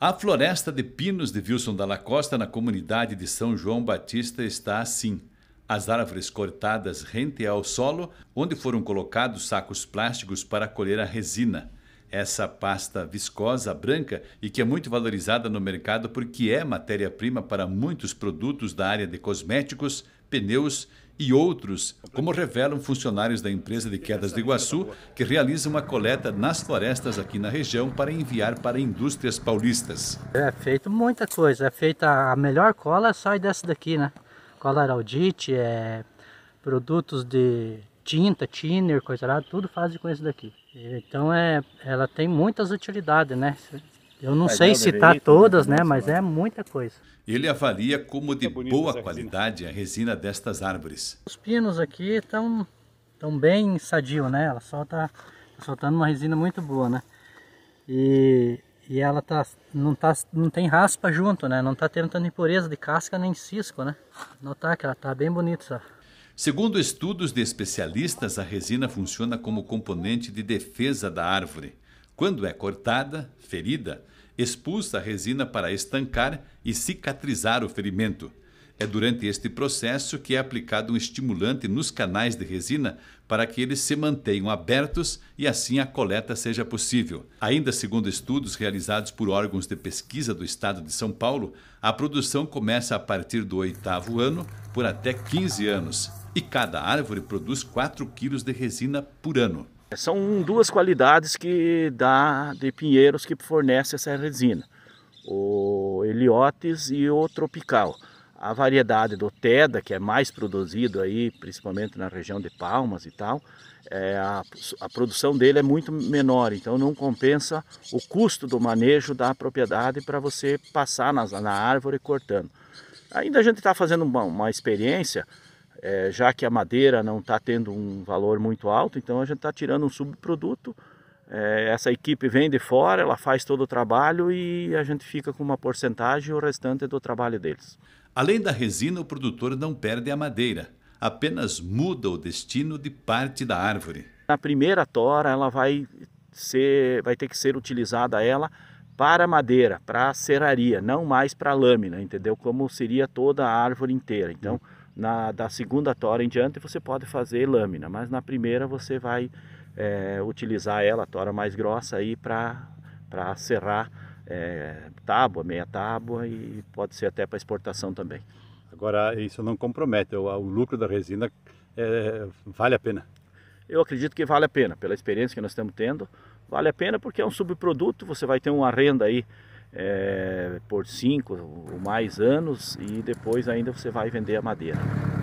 A floresta de pinos de Wilson da Lacosta, na comunidade de São João Batista, está assim. As árvores cortadas rente ao solo, onde foram colocados sacos plásticos para colher a resina. Essa pasta viscosa branca e que é muito valorizada no mercado porque é matéria-prima para muitos produtos da área de cosméticos, pneus e outros, como revelam funcionários da empresa de quedas do Iguaçu, que realiza uma coleta nas florestas aqui na região para enviar para indústrias paulistas. É feito muita coisa, é feita a melhor cola sai é dessa daqui, né? Cola Araldite, é produtos de tinta, tinner, coisa lá, tudo fazem com isso daqui. Então é, ela tem muitas utilidades, né? Eu não sei citar é tá todas, né, mas é muita coisa. Ele avalia como de boa né, qualidade a resina destas árvores. Os pinos aqui estão tão bem sadio, né? Ela só está tá soltando uma resina muito boa, né? E, e ela tá não, tá, não tem raspa junto, né? Não está tanta impureza de casca nem cisco, né? Notar que ela está bem bonita, Segundo estudos de especialistas, a resina funciona como componente de defesa da árvore. Quando é cortada, ferida, expulsa a resina para estancar e cicatrizar o ferimento. É durante este processo que é aplicado um estimulante nos canais de resina para que eles se mantenham abertos e assim a coleta seja possível. Ainda segundo estudos realizados por órgãos de pesquisa do estado de São Paulo, a produção começa a partir do oitavo ano por até 15 anos e cada árvore produz 4 quilos de resina por ano. São duas qualidades que dá de pinheiros que fornece essa resina, o heliotes e o tropical. A variedade do Teda, que é mais produzido aí, principalmente na região de Palmas e tal, é a, a, produção dele é muito menor, então não compensa o custo do manejo da propriedade para você passar na, na árvore cortando. Ainda a gente está fazendo uma, uma experiência é, já que a madeira não está tendo um valor muito alto, então a gente está tirando um subproduto. É, essa equipe vem de fora, ela faz todo o trabalho e a gente fica com uma porcentagem o restante é do trabalho deles. Além da resina, o produtor não perde a madeira, apenas muda o destino de parte da árvore. Na primeira tora, ela vai, ser, vai ter que ser utilizada ela para madeira, para serraria, não mais para lâmina, entendeu? Como seria toda a árvore inteira. Então, na, da segunda tora em diante você pode fazer lâmina, mas na primeira você vai é, utilizar ela, a tora mais grossa aí para serrar é, tábua, meia tábua e pode ser até para exportação também. Agora isso não compromete, o, o lucro da resina é, vale a pena? Eu acredito que vale a pena, pela experiência que nós estamos tendo, vale a pena porque é um subproduto, você vai ter uma renda aí é, por cinco ou mais anos e depois ainda você vai vender a madeira.